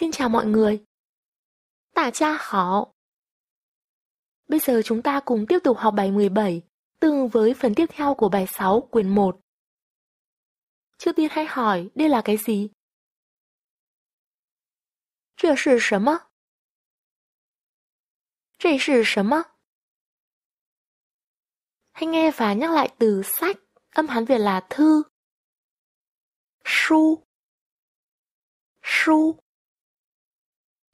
Xin chào mọi người. Tả cha họ Bây giờ chúng ta cùng tiếp tục học bài 17, tương với phần tiếp theo của bài 6 quyển 1. Trước tiên hãy hỏi đây là cái gì? Chuyện sự sớm á? Chuyện sự sớm á? Hãy nghe và nhắc lại từ sách, âm hán Việt là thư. Su. Su.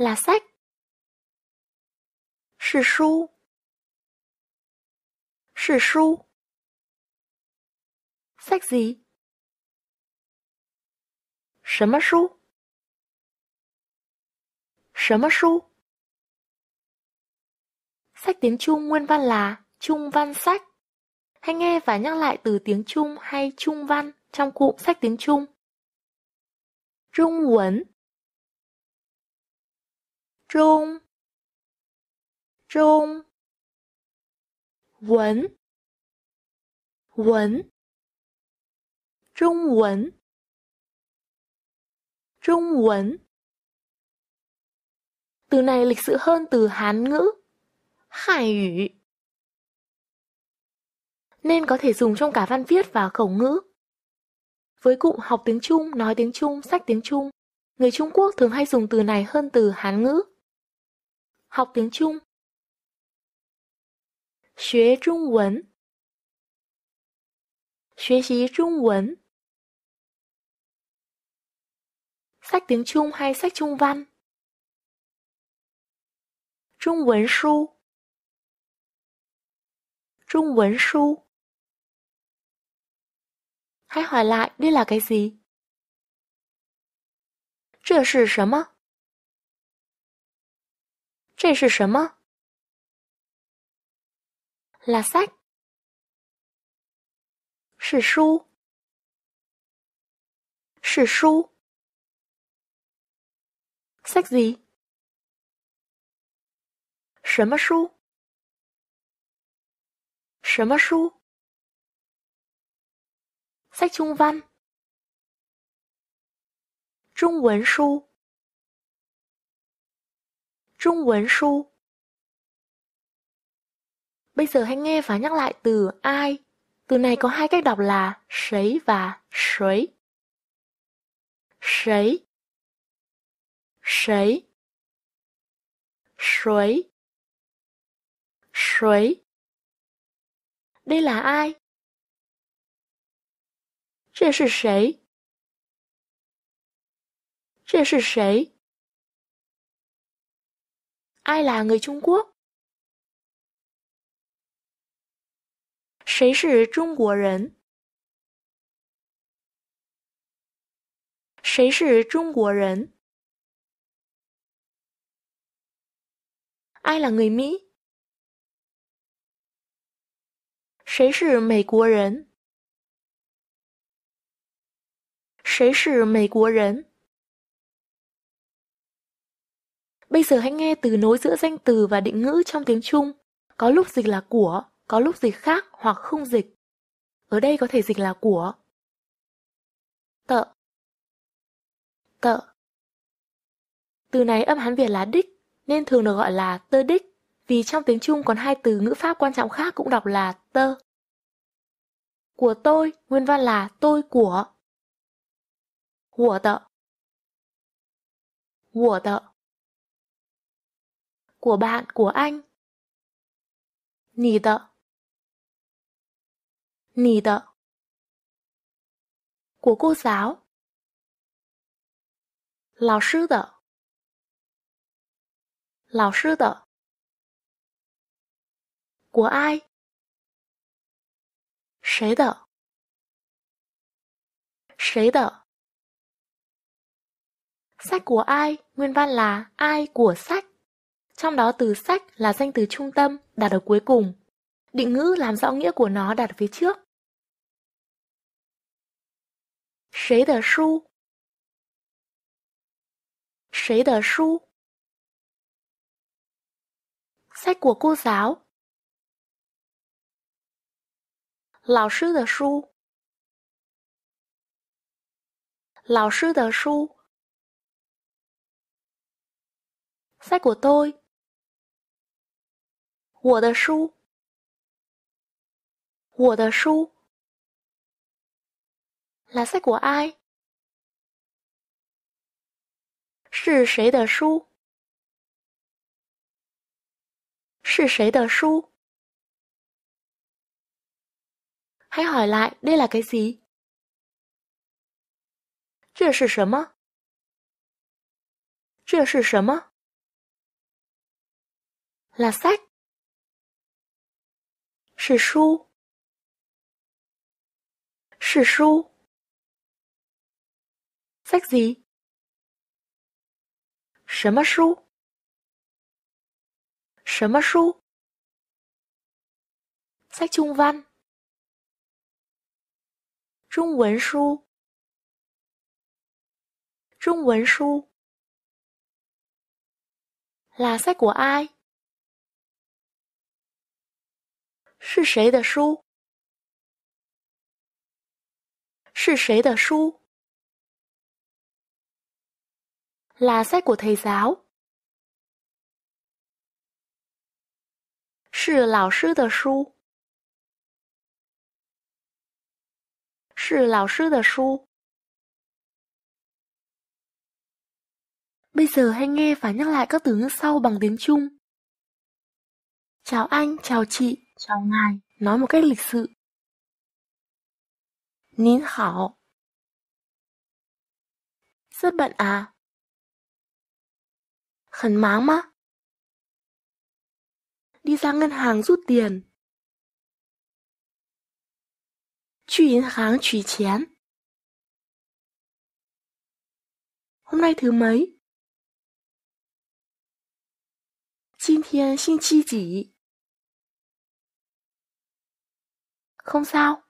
là sách. Sư su Sư su Sách gì? 什么书？什么书？Sách tiếng Trung nguyên văn là Trung văn sách. Hãy nghe và nhắc lại từ tiếng Trung hay Trung văn trong cụm sách tiếng Trung. Trung 文 trung trung Quẩn Quẩn Trung quẩn Trung quẩn Từ này lịch sự hơn từ Hán ngữ Hải ủy Nên có thể dùng trong cả văn viết và khẩu ngữ Với cụm học tiếng Trung, nói tiếng Trung, sách tiếng Trung Người Trung Quốc thường hay dùng từ này hơn từ Hán ngữ học tiếng Trung. Xuế Trung Quấn Xuế xí Trung Quấn Sách tiếng Trung hay sách Trung văn? Trung Quấn Su Trung Quấn Su Hãy hỏi lại đây là cái gì? 这是什么？这是什么拉塞是书，是书。Sexy 什么书？什么书？Sec 中文中文书。Trung Quấn Su. Bây giờ hãy nghe và nhắc lại từ ai. Từ này có hai cách đọc là sấy và sấy. Sấy. Sấy. Sấy. Sấy. Đây là ai? Đây là ai? ai là người Trung Quốc? 谁是中国人？谁是中国人？ai là người Mỹ？谁是美国人？谁是美国人？Bây giờ hãy nghe từ nối giữa danh từ và định ngữ trong tiếng Trung. Có lúc dịch là của, có lúc dịch khác hoặc không dịch. Ở đây có thể dịch là của. Tợ Tợ Từ này âm Hán Việt là đích, nên thường được gọi là tơ đích, vì trong tiếng Trung còn hai từ ngữ pháp quan trọng khác cũng đọc là tơ. Của tôi, nguyên văn là tôi của. Của tợ Của tợ của bạn của anh. của cô giáo, của ai, giáo，老师的，老师的，của sách của ai, nguyên văn là ai của sách trong đó từ sách là danh từ trung tâm đặt ở cuối cùng. Định ngữ làm rõ nghĩa của nó đặt ở phía trước. 谁的书？谁的书？sách của cô giáo. Lão sư de shu. Lão sư de shu. Sách của tôi. 我的书，我的书。拉塞古埃，是谁的书？是谁的书还好来，hỏi l 这是什么？这是什么？拉塞。是书，是书。sách gì? 什么书？什么书？sách trung văn. 中文书，中文书。là sách của ai? 是谁的书？是谁的书？là sách của thầy giáo. 是老师的书。是老师的书。Bây giờ hãy nghe và nhắc lại các từ ngữ sau bằng tiếng Trung. Chào anh, chào chị chào ngài, nói một cách lịch sự. Nín hảo. Rất bận à? Khẩn máng mà. Đi ra ngân hàng rút tiền. Chú yến kháng trùy chén. Hôm nay thứ mấy? 今天星期几？không sao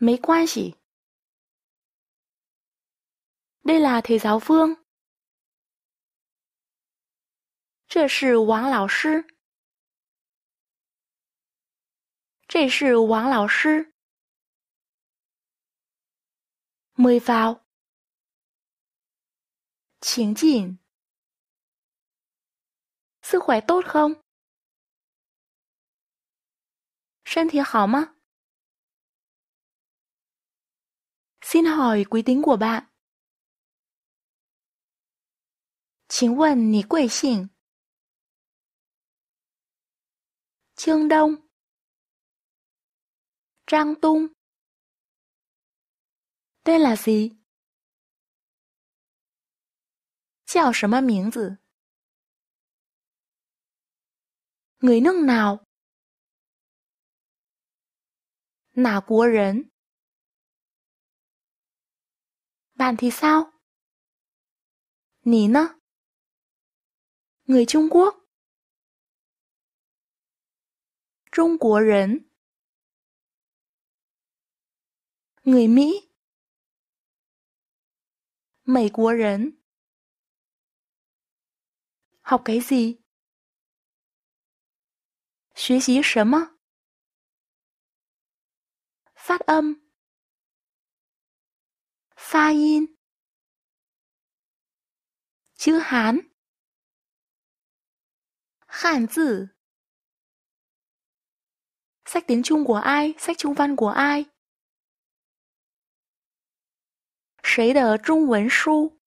mấy quan chỉ đây là thầy giáo vương mời vào. sức khỏe tốt không? 身体好吗？Xin hỏi quý tính của bạn. 请问你贵姓？Trương Đông Trang Tung Tên là gì? 叫什么名字？Người nước nào? 哪国人？bạn thì sao? Nì nơ? Người Trung Quốc Trung Quốc 人 Người Mỹ Mỹ Quốc 人 Học cái gì? Xuyến xí sớm á? Phát âm Pha in Chữ Hán Khản tử Sách tiếng Trung của ai? Sách Trung văn của ai? 谁的中文书？